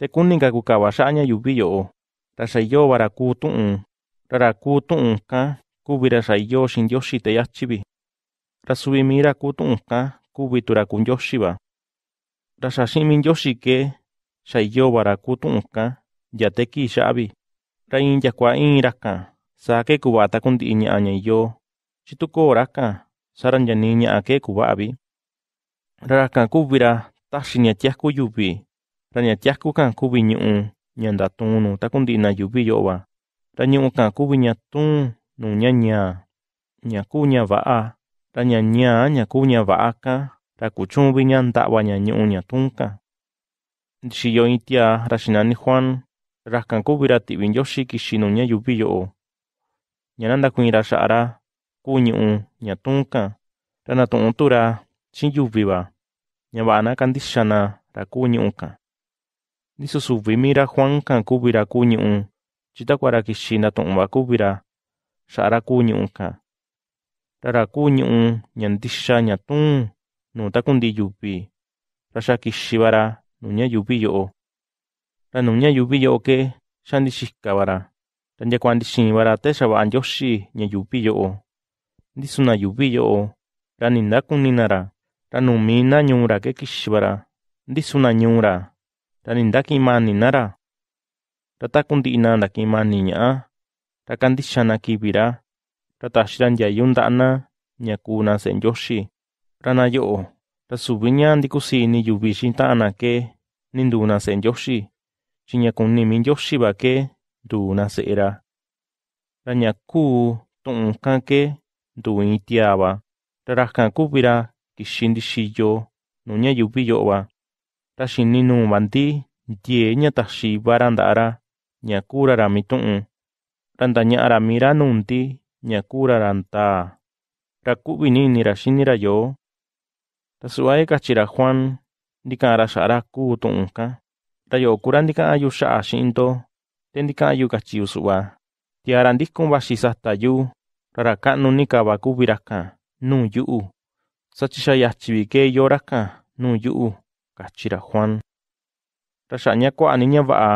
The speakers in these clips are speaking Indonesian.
Tekúnika ku kaba'áña yubi yo'o, raxayó barakú tu'un, rarakú tu'un ká, kúvi raxayó xindióxi teyachívi, rasuvi mira ku tu'un ká, kúvi turakundióxiva, raxaxímindióxi ké, xayó barakú tu'un ká, yateki xa'vi, rain yakua inraka, sa ke kubata kunti ña'a yo, chitukoraka, saranyani ña'a kubabi. kuvavi, raraka kuvira taxiña tiasku yubi ra ña tiasku kan kuvi ñu'u ña ndatun nu takuntina yuvi yo'va ra ñu'u kan kuvi ña tún nu nyanya ñaa ña kuu ña va'a ra ña ñaa ña kuu ña va'a ka ra kuchunvi ña nta'va ña ñu'u ña tún ka'an xiyo in tia ra xinani juan rakan kuvira ti'vi nyoxi kixi nu ña yuvi yo'o ña nantakuinra ya'a ra kuu ñu'u ña tún ka'an ra natu'un tura xi'in yuviva ña va'a nakantixana ra kuu ñu'u ka Nisusuvimíra Juan ka'anúvira kú ñu'u chitákwara kixi natu'nbakúvira xa'rá shara kuñi un ka. ñu'u kuñi un, nyandisha tuún nu takundi yuvi ra yupi nu ña yuvi yupi yo nuu ña yuvi yo'o ke xanixíjkavara ra nchakuanixivara té xava nyoxi ña yuvi yo'o, ndisuna yupi yo, ra nindakuninara ra nuu mina ñuunra ke kixivara ndisuna nyura nara. nya. tatákunti'ina ntakimani ña'á takantixana kivirá tataxirá ndiyayú ana ña kuna Rana rá nayo'o tasuviña ni yubi ta ana ke ninduna se'nyoxi xi ña kuni yoshi ba ke nduna se'era ra ku. kuu tu'un ka'an ke ndu in tiava ra Kishindi kuvirá yo yubi yoo taxini nubanti ntie ñataxi barandara ña kurara mitu'u randaña'ara mirá nunti ña kurara ntaa ra ku'vi ninira xinira yoo tasu'ae kachira Juan ntika'ara xa'ra kuu tu'unka ra yokura ntika'ayu xa'a xinto te ntika'ayu kachiyu su'va tiara ntikun vaxi satayu ra ka'nu nikava kuviraka nuu yu'u sachixa yachivi kee yoraka nuu yu'u kachira Juan. Rasha kuaani aninya va'a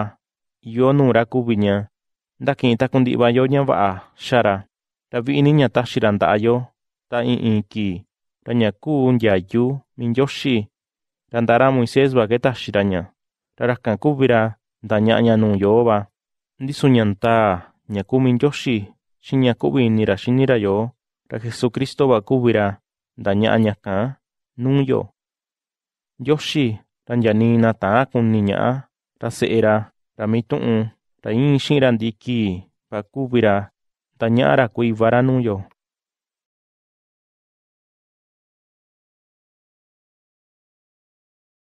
yo nura kuviña ndaki'ita kundi ña va'a xara ra ini nyata ta xiranda'ayo ta i'in ki ra ña kuu ndyayu muises ra nta ra moisésva ketaxiraña ra rakan kuvira ba, nuuyóva sunyanta, nyaku ntaa ña kuu binira xi ña kuvinira xinirayo ra jesucristova kuvira ndaña'aña ka'an yo. Yóxi ranyanina ta'á kuni ña'á rase'era ramitu'un ra in xí'ra ndikí bakúvira ntaña'ára kuivara núyo.